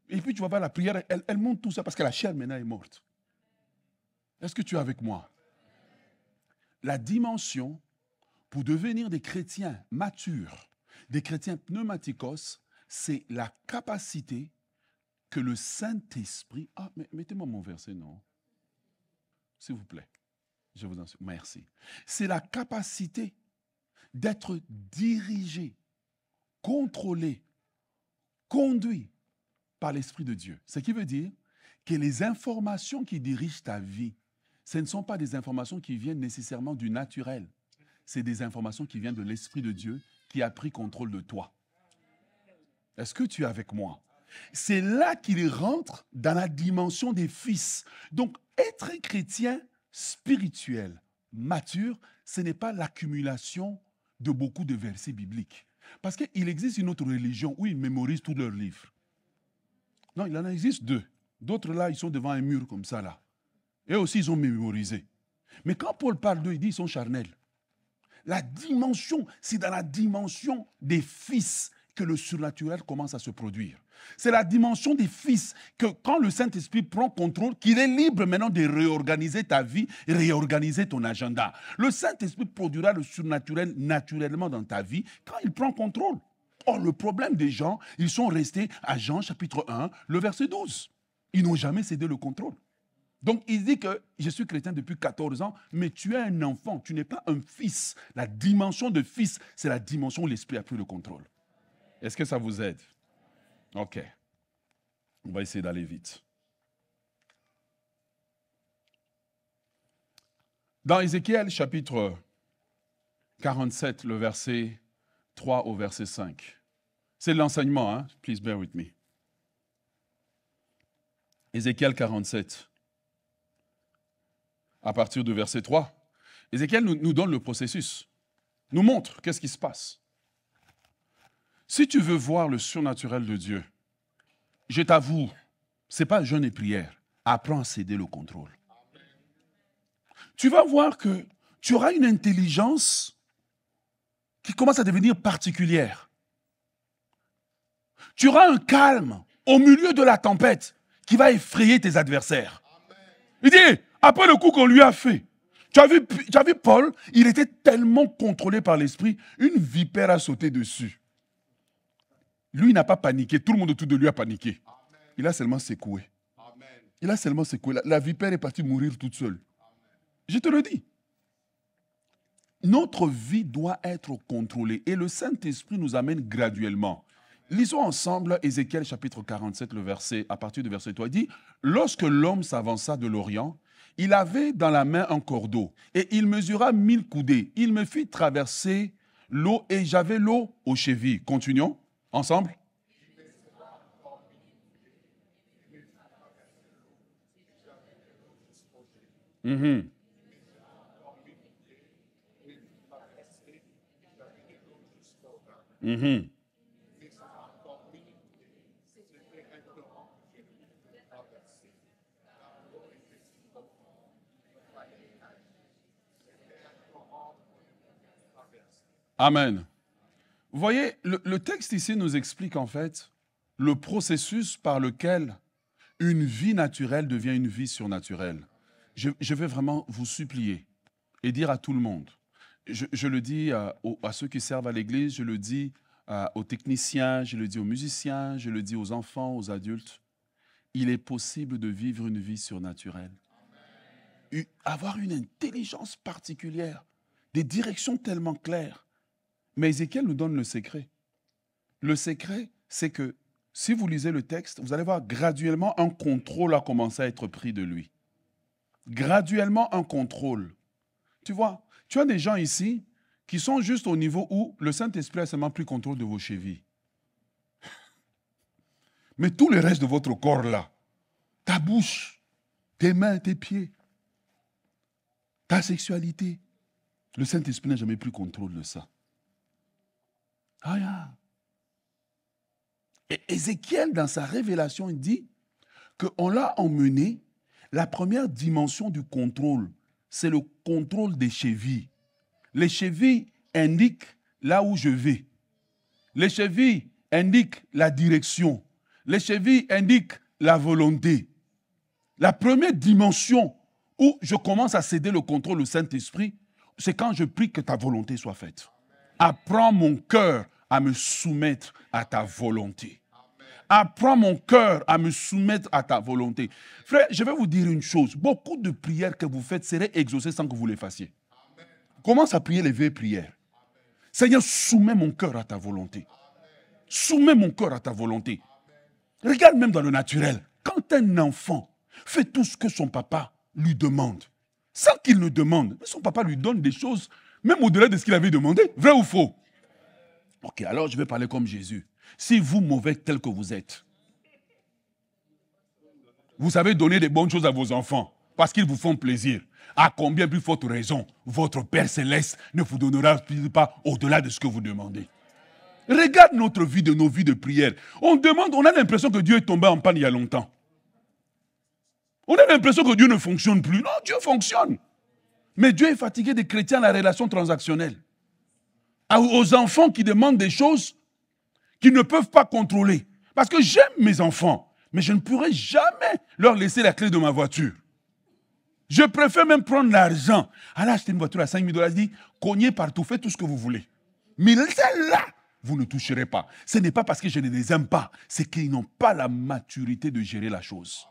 Et puis tu vas voir la prière, elle, elle monte tout ça parce que la chair maintenant est morte. Est-ce que tu es avec moi La dimension pour devenir des chrétiens matures, des chrétiens pneumaticos, c'est la capacité que le Saint-Esprit... Ah, mettez-moi mon verset, non? S'il vous plaît. Je vous en supplie. Merci. C'est la capacité d'être dirigé, contrôlé, conduit par l'Esprit de Dieu. Ce qui veut dire que les informations qui dirigent ta vie, ce ne sont pas des informations qui viennent nécessairement du naturel c'est des informations qui viennent de l'Esprit de Dieu qui a pris contrôle de toi. Est-ce que tu es avec moi C'est là qu'il rentre dans la dimension des fils. Donc, être un chrétien spirituel, mature, ce n'est pas l'accumulation de beaucoup de versets bibliques. Parce qu'il existe une autre religion où ils mémorisent tous leurs livres. Non, il en existe deux. D'autres là, ils sont devant un mur comme ça là. Et aussi, ils ont mémorisé. Mais quand Paul parle d'eux, il dit ils sont charnels. La dimension, c'est dans la dimension des fils que le surnaturel commence à se produire. C'est la dimension des fils que quand le Saint-Esprit prend contrôle, qu'il est libre maintenant de réorganiser ta vie, réorganiser ton agenda. Le Saint-Esprit produira le surnaturel naturellement dans ta vie quand il prend contrôle. Or, le problème des gens, ils sont restés à Jean chapitre 1, le verset 12. Ils n'ont jamais cédé le contrôle. Donc il dit que je suis chrétien depuis 14 ans, mais tu es un enfant, tu n'es pas un fils. La dimension de fils, c'est la dimension où l'esprit a pris le contrôle. Est-ce que ça vous aide Ok. On va essayer d'aller vite. Dans Ézéchiel chapitre 47, le verset 3 au verset 5. C'est l'enseignement, hein? please bear with me. Ézéchiel 47, à partir du verset 3. Ézéchiel nous, donne le processus, nous montre qu'est-ce qui se passe. Si tu veux voir le surnaturel de Dieu, je t'avoue, ce n'est pas jeûne et prière. Apprends à céder le contrôle. Tu vas voir que tu auras une intelligence qui commence à devenir particulière. Tu auras un calme au milieu de la tempête qui va effrayer tes adversaires. Il dit, après le coup qu'on lui a fait, tu as, vu, Paul, il était tellement contrôlé par l'esprit, une vipère a sauté dessus. Lui n'a pas paniqué, tout le monde autour de lui a paniqué. Il a seulement secoué. Il a seulement secoué. La, vipère est partie mourir toute seule. Je te le dis. Notre vie doit être contrôlée et le Saint-Esprit nous amène graduellement. Lisons ensemble Ézéchiel chapitre 47, le verset, à partir du verset 3. Il dit Lorsque l'homme s'avança de l'Orient, il avait dans la main un cordeau, et il mesura mille coudées. Il me fit traverser l'eau, et j'avais l'eau aux chevilles. Continuons, ensemble. Mhm. Mhm. Amen. Vous voyez, le, texte ici nous explique en fait le processus par lequel une vie naturelle devient une vie surnaturelle. Je, je vais vraiment vous supplier et dire à tout le monde, je, le dis euh, à, ceux qui servent à l'Église, je le dis euh, aux techniciens, je le dis aux musiciens, je le dis aux enfants, aux adultes, il est possible de vivre une vie surnaturelle. Avoir une intelligence particulière, des directions tellement claires mais Ézéchiel nous donne le secret. Le secret, c'est que si vous lisez le texte, vous allez voir graduellement un contrôle a commencé à être pris de lui. Graduellement un contrôle. Tu vois, tu as des gens ici qui sont juste au niveau où le Saint-Esprit a seulement pris contrôle de vos chevilles. Mais tout le reste de votre corps là, ta bouche, tes mains, tes pieds, ta sexualité, le Saint-Esprit n'a jamais pris contrôle de ça. Ah, Et e, Ézéchiel, dans sa révélation, il dit qu'on l'a emmené. La première dimension du contrôle, c'est le contrôle des chevilles. Les chevilles indiquent là où je vais. Les chevilles indiquent la direction. Les chevilles indiquent la volonté. La première dimension où je commence à céder le contrôle au Saint-Esprit, c'est quand je prie que ta volonté soit faite. Apprends mon cœur à me soumettre à ta volonté. Apprends mon cœur à me soumettre à ta volonté. Frère, je vais vous dire une chose. Beaucoup de prières que vous faites seraient exaucées sans que vous les fassiez. Commence à prier les vieilles prières. Seigneur, soumets mon cœur à ta volonté. Soumets mon cœur à ta volonté. Regarde même dans le naturel. Quand un enfant fait tout ce que son papa lui demande, sans qu'il le demande, son papa lui donne des choses même au-delà de ce qu'il avait demandé. Vrai ou faux Ok, alors je vais parler comme Jésus. Si vous mauvais tel que vous êtes, vous savez donner des bonnes choses à vos enfants parce qu'ils vous font plaisir. À combien plus forte raison votre Père céleste ne vous donnera pas au-delà de ce que vous demandez Regarde notre vie de nos vies de prière. On demande, on a l'impression que Dieu est tombé en panne il y a longtemps. On a l'impression que Dieu ne fonctionne plus. Non, Dieu fonctionne. Mais Dieu est fatigué des chrétiens à la relation transactionnelle. Aux enfants qui demandent des choses qu'ils ne peuvent pas contrôler. Parce que j'aime mes enfants, mais je ne pourrai jamais leur laisser la clé de ma voiture. Je préfère même prendre l'argent. Alors acheter une voiture à 5 000 dollars, dis, cognez partout, faites tout ce que vous voulez. Mais celle-là, vous ne toucherez pas. Ce n'est pas parce que je ne les aime pas, c'est qu'ils n'ont pas la maturité de gérer la chose.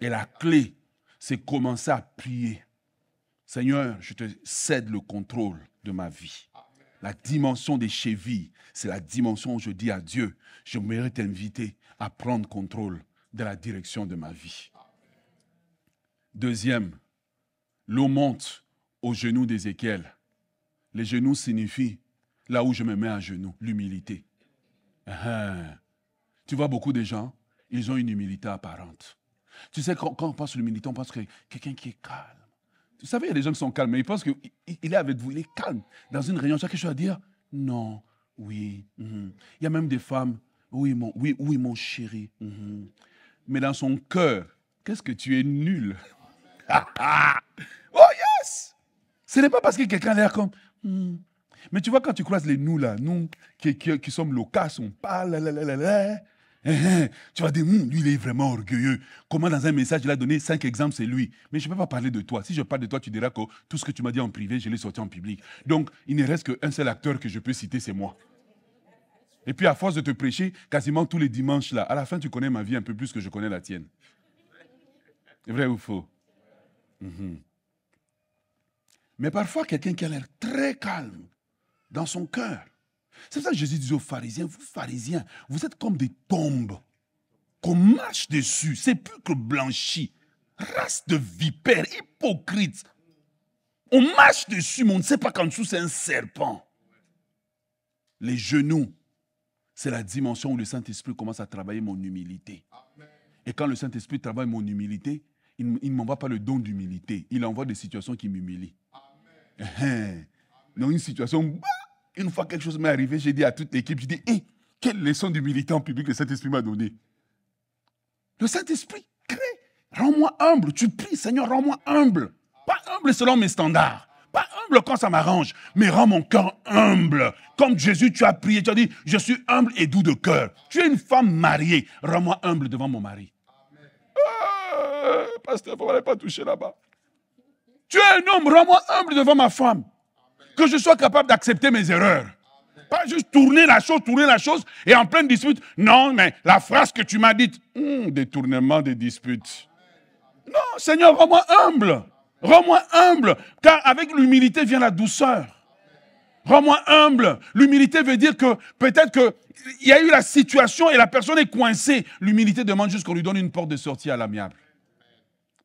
Et la clé, c'est commencer à prier. Seigneur, je te cède le contrôle de ma vie. La dimension des chevilles, c'est la dimension où je dis à Dieu, je mérite t'inviter à prendre contrôle de la direction de ma vie. Deuxième, l'eau monte aux genoux d'Ézéchiel. Les genoux signifient là où je me mets à genoux, l'humilité. Uh-huh. Tu vois beaucoup de gens, ils ont une humilité apparente. Tu sais, quand on pense l'humilité, on pense que quelqu'un qui est calme, vous savez, il y a des gens qui sont calmes, mais ils pensent qu'il est avec vous, il est calme. Dans une réunion, quelque chose à dire non, oui. Mhm. Il y a même des femmes oui, mon, oui, oui, mon chéri. Mhm. Mais dans son cœur, qu'est-ce que tu es nul Oh yes Ce n'est pas parce que quelqu'un a l'air comme. Hmm. Mais tu vois, quand tu croises les nous là, nous qui, qui, sommes locaux, on parle, eh, eh, tu vas dire, hmm, lui, il est vraiment orgueilleux. Comment dans un message, il a donné cinq exemples, c'est lui. Mais je ne peux pas parler de toi. Si je parle de toi, tu diras que tout ce que tu m'as dit en privé, je l'ai sorti en public. Donc, il ne reste qu'un seul acteur que je peux citer, c'est moi. Et puis, à force de te prêcher, quasiment tous les dimanches, là, à la fin, tu connais ma vie un peu plus que je connais la tienne. Vrai ou faux mhm. Mais parfois, quelqu'un qui a l'air très calme dans son cœur, c'est ça que Jésus disait aux pharisiens, vous pharisiens, vous êtes comme des tombes qu'on marche dessus, que blanchi, race de vipères, hypocrites. On marche dessus, mais on ne sait pas qu'en dessous c'est un serpent. Les genoux, c'est la dimension où le Saint-Esprit commence à travailler mon humilité. Et quand le Saint-Esprit travaille mon humilité, il ne m'envoie pas le don d'humilité, il envoie des situations qui m'humilient. Eh, eh. Dans une situation, bah, une fois quelque chose m'est arrivé, j'ai dit à toute l'équipe, j'ai dit, hé, quelle leçon d'humilité militant public le Saint-Esprit m'a donnée. Le Saint-Esprit crée. Rends-moi humble. Tu pries, Seigneur, rends-moi humble. Pas humble selon mes standards. Pas humble quand ça m'arrange, mais rends mon cœur humble. Comme Jésus, tu as prié, tu as dit, je suis humble et doux de cœur. Tu es une femme mariée. Rends-moi humble devant mon mari. Ah, pasteur, vous ne pas toucher là-bas. Tu es un homme, rends-moi humble devant ma femme que je sois capable d'accepter mes erreurs. Pas juste tourner la chose, tourner la chose et en pleine dispute. Non, mais la phrase que tu m'as dite, hmm, détournement des disputes. Non, Seigneur, rends-moi humble. Rends-moi humble, car avec l'humilité vient la douceur. Rends-moi humble. L'humilité veut dire que peut-être qu'il y a eu la situation et la personne est coincée. L'humilité demande juste qu'on lui donne une porte de sortie à l'amiable.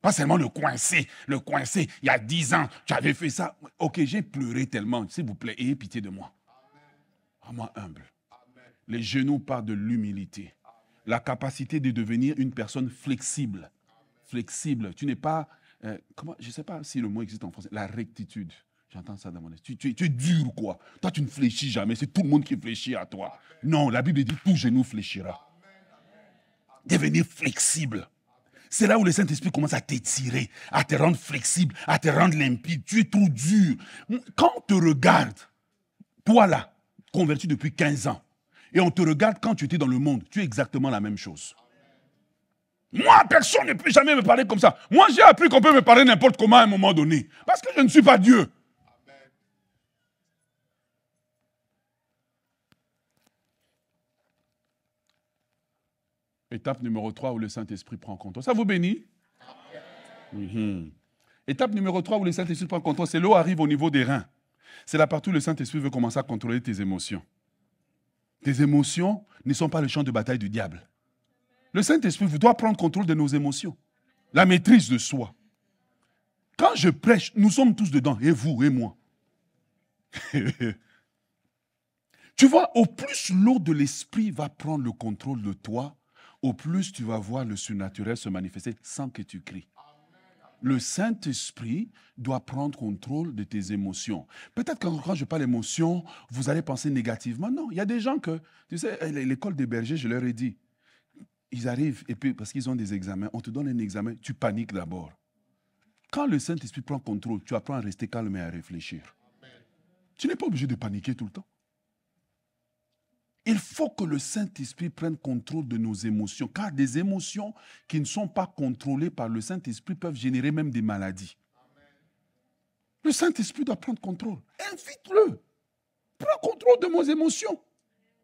Pas seulement le coincer, le coincer, il y a dix ans, tu avais fait ça. Ok, j'ai pleuré tellement, s'il vous plaît, ayez pitié de moi. moi humble. Les genoux parlent de l'humilité. La capacité de devenir une personne flexible. Flexible. Tu n'es pas, euh, comment, je ne sais pas si le mot existe en français, la rectitude. J'entends ça dans mon esprit. Tu, es dur, quoi. Toi, tu ne fléchis jamais. C'est tout le monde qui fléchit à toi. Non, la Bible dit tout genou fléchira. Devenir flexible. C'est là où le Saint-Esprit commence à t'étirer, à te rendre flexible, à te rendre limpide. Tu es tout dur. Quand on te regarde, toi là, converti depuis 15 ans, et on te regarde quand tu étais dans le monde, tu es exactement la même chose. Moi, personne ne peut jamais me parler comme ça. Moi, j'ai appris qu'on peut me parler n'importe comment à un moment donné. Parce que je ne suis pas Dieu. Étape numéro 3 où le Saint-Esprit prend contrôle. Ça vous bénit mhm. Étape numéro 3 où le Saint-Esprit prend contrôle, c'est l'eau arrive au niveau des reins. C'est là partout où le Saint-Esprit veut commencer à contrôler tes émotions. Tes émotions ne sont pas le champ de bataille du diable. Le Saint-Esprit doit prendre contrôle de nos émotions, la maîtrise de soi. Quand je prêche, nous sommes tous dedans, et vous, et moi. tu vois, au plus l'eau de l'Esprit va prendre le contrôle de toi, au plus tu vas voir le surnaturel se manifester sans que tu cries. Le Saint-Esprit doit prendre contrôle de tes émotions. Peut-être que quand je parle émotion, vous allez penser négativement. Non, il y a des gens que, tu sais, eh, l'école des bergers, je leur ai dit, ils arrivent, et puis parce qu'ils ont des examens, on te donne un examen, tu paniques d'abord. Quand le Saint-Esprit prend contrôle, tu apprends à rester calme et à réfléchir. Tu n'es pas obligé de paniquer tout le temps. Il faut que le Saint-Esprit prenne contrôle de nos émotions, car des émotions qui ne sont pas contrôlées par le Saint-Esprit peuvent générer même des maladies. Le Saint-Esprit doit prendre contrôle. Invite-le. Prends contrôle de mes émotions.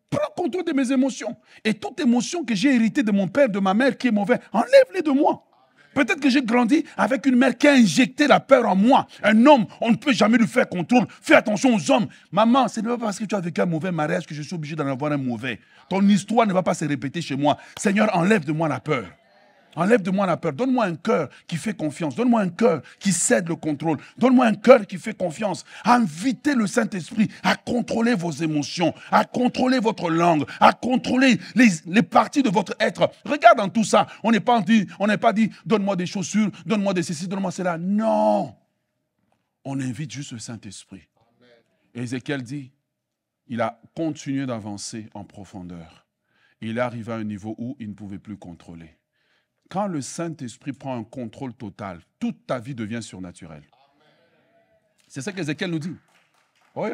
Prends contrôle de mes émotions. Et toute émotion que j'ai héritée de mon père, de ma mère qui est mauvaise, enlève-les de moi. Peut-être que j'ai grandi avec une mère qui a injecté la peur en moi. Un homme, on ne peut jamais lui faire contrôle. Fais attention aux hommes. Maman, ce n'est pas parce que tu as vécu un mauvais mariage que je suis obligé d'en avoir un mauvais. Ton histoire ne va pas se répéter chez moi. Seigneur, enlève de moi la peur. Enlève de moi la peur. Donne-moi un cœur qui fait confiance. Donne-moi un cœur qui cède le contrôle. Donne-moi un cœur qui fait confiance. Invitez le Saint-Esprit à contrôler vos émotions, à contrôler votre langue, à contrôler les, parties de votre être. Regarde dans tout ça. On n'est pas dit, on n'est pas dit, donne-moi des chaussures, donne-moi des ceci, donne-moi cela. Non. On invite juste le Saint-Esprit. Ézéchiel dit, il a continué d'avancer en profondeur. Il est arrivé à un niveau où il ne pouvait plus contrôler. Quand le Saint-Esprit prend un contrôle total, toute ta vie devient surnaturelle. C'est ça qu'Ézéchiel nous dit. Oh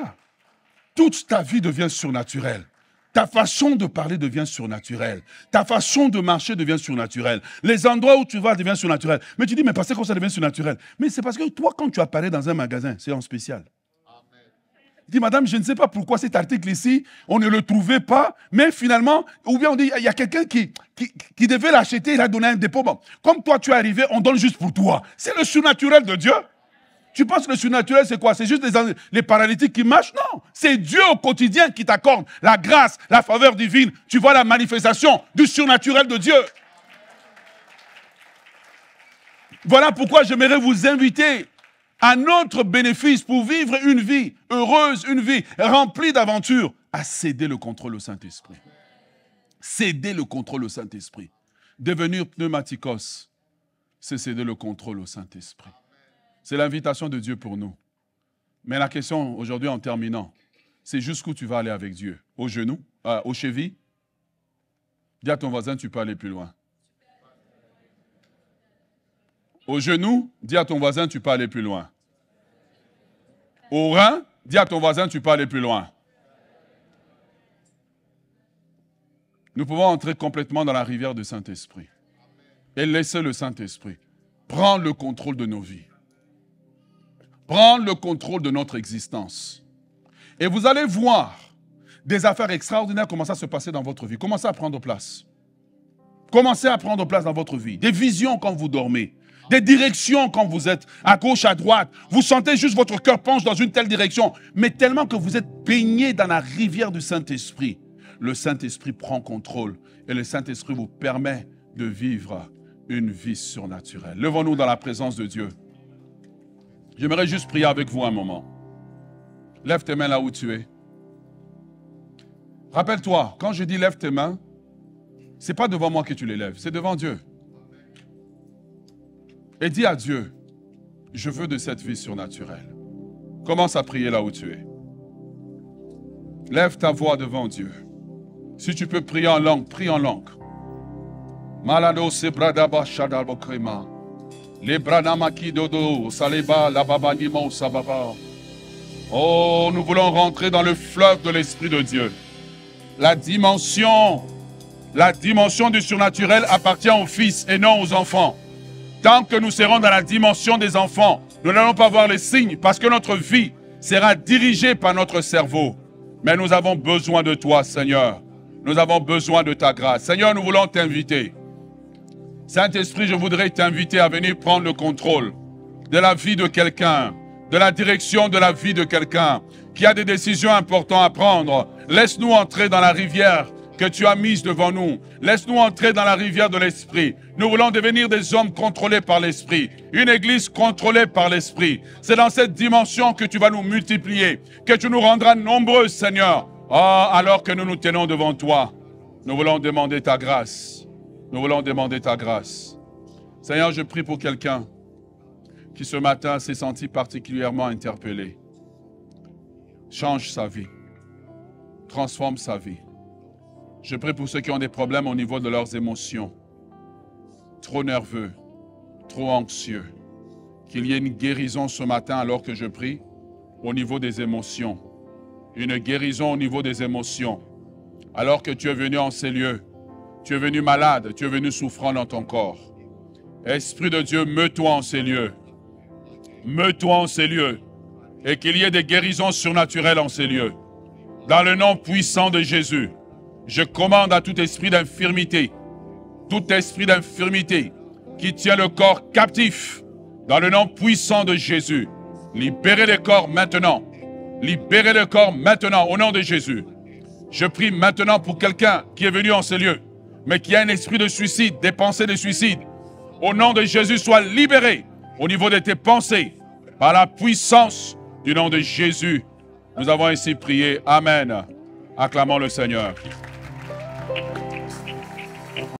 Toute ta vie devient surnaturelle. Ta façon de parler devient surnaturelle. Ta façon de marcher devient surnaturelle. Les endroits où tu vas deviennent surnaturels. Mais tu dis, mais parce que ça devient surnaturel. Mais c'est parce que toi, quand tu apparais dans un magasin, c'est en spécial. Il dit, madame, je ne sais pas pourquoi cet article ici, on ne le trouvait pas, mais finalement, ou bien on dit, il y a quelqu'un qui, qui, devait l'acheter, il a donné un dépôt. comme toi, tu es arrivé, on donne juste pour toi. C'est le surnaturel de Dieu. Tu penses que le surnaturel, c'est quoi C'est juste les, les paralytiques qui marchent Non, c'est Dieu au quotidien qui t'accorde la grâce, la faveur divine. Tu vois la manifestation du surnaturel de Dieu. Voilà pourquoi j'aimerais vous inviter à notre bénéfice pour vivre une vie heureuse, une vie remplie d'aventures, à céder le contrôle au Saint-Esprit. Céder le contrôle au Saint-Esprit. Devenir pneumaticos, c'est céder le contrôle au Saint-Esprit. C'est l'invitation de Dieu pour nous. Mais la question aujourd'hui en terminant, c'est jusqu'où tu vas aller avec Dieu Au genou euh, Au Aux chevilles Dis à ton voisin, tu peux aller plus loin. Au genou, dis à ton voisin, tu peux aller plus loin. Au rein, dis à ton voisin, tu peux aller plus loin. Nous pouvons entrer complètement dans la rivière du Saint-Esprit et laisser le Saint-Esprit prendre le contrôle de nos vies, prendre le contrôle de notre existence. Et vous allez voir des affaires extraordinaires commencer à se passer dans votre vie. commencer à prendre place. Commencez à prendre place dans votre vie. Des visions quand vous dormez des directions quand vous êtes à gauche, à droite. Vous sentez juste votre cœur penche dans une telle direction, mais tellement que vous êtes baigné dans la rivière du Saint-Esprit. Le Saint-Esprit prend contrôle et le Saint-Esprit vous permet de vivre une vie surnaturelle. Levons-nous dans la présence de Dieu. J'aimerais juste prier avec vous un moment. Lève tes mains là où tu es. Rappelle-toi, quand je dis lève tes mains, c'est pas devant moi que tu les lèves, c'est devant Dieu. Et dis à Dieu, je veux de cette vie surnaturelle. Commence à prier là où tu es. Lève ta voix devant Dieu. Si tu peux prier en langue, prie en langue. Malado bo krema. Le dodo saleba la sababa. Oh, nous voulons rentrer dans le fleuve de l'Esprit de Dieu. La dimension, la dimension du surnaturel appartient aux fils et non aux enfants. Tant que nous serons dans la dimension des enfants, nous n'allons pas voir les signes parce que notre vie sera dirigée par notre cerveau. Mais nous avons besoin de toi, Seigneur. Nous avons besoin de ta grâce. Seigneur, nous voulons t'inviter. Saint-Esprit, je voudrais t'inviter à venir prendre le contrôle de la vie de quelqu'un, de la direction de la vie de quelqu'un qui a des décisions importantes à prendre. Laisse-nous entrer dans la rivière que tu as mise devant nous. Laisse-nous entrer dans la rivière de l'Esprit. Nous voulons devenir des hommes contrôlés par l'Esprit, une église contrôlée par l'Esprit. C'est dans cette dimension que tu vas nous multiplier, que tu nous rendras nombreux, Seigneur. Oh, alors que nous nous tenons devant toi, nous voulons demander ta grâce. Nous voulons demander ta grâce. Seigneur, je prie pour quelqu'un qui ce matin s'est senti particulièrement interpellé. Change sa vie. Transforme sa vie je prie pour ceux qui ont des problèmes au niveau de leurs émotions. Trop nerveux, trop anxieux. Qu'il y ait une guérison ce matin alors que je prie au niveau des émotions. Une guérison au niveau des émotions. Alors que tu es venu en ces lieux, tu es venu malade, tu es venu souffrant dans ton corps. Esprit de Dieu, meut-toi en ces lieux. Meut-toi en ces lieux. Et qu'il y ait des guérisons surnaturelles en ces lieux. Dans le nom puissant de Jésus. Je commande à tout esprit d'infirmité, tout esprit d'infirmité qui tient le corps captif dans le nom puissant de Jésus. Libérez le corps maintenant. Libérez le corps maintenant au nom de Jésus. Je prie maintenant pour quelqu'un qui est venu en ce lieu, mais qui a un esprit de suicide, des pensées de suicide. Au nom de Jésus, sois libéré au niveau de tes pensées par la puissance du nom de Jésus. Nous avons ainsi prié. Amen. Acclamons le Seigneur. Thank you.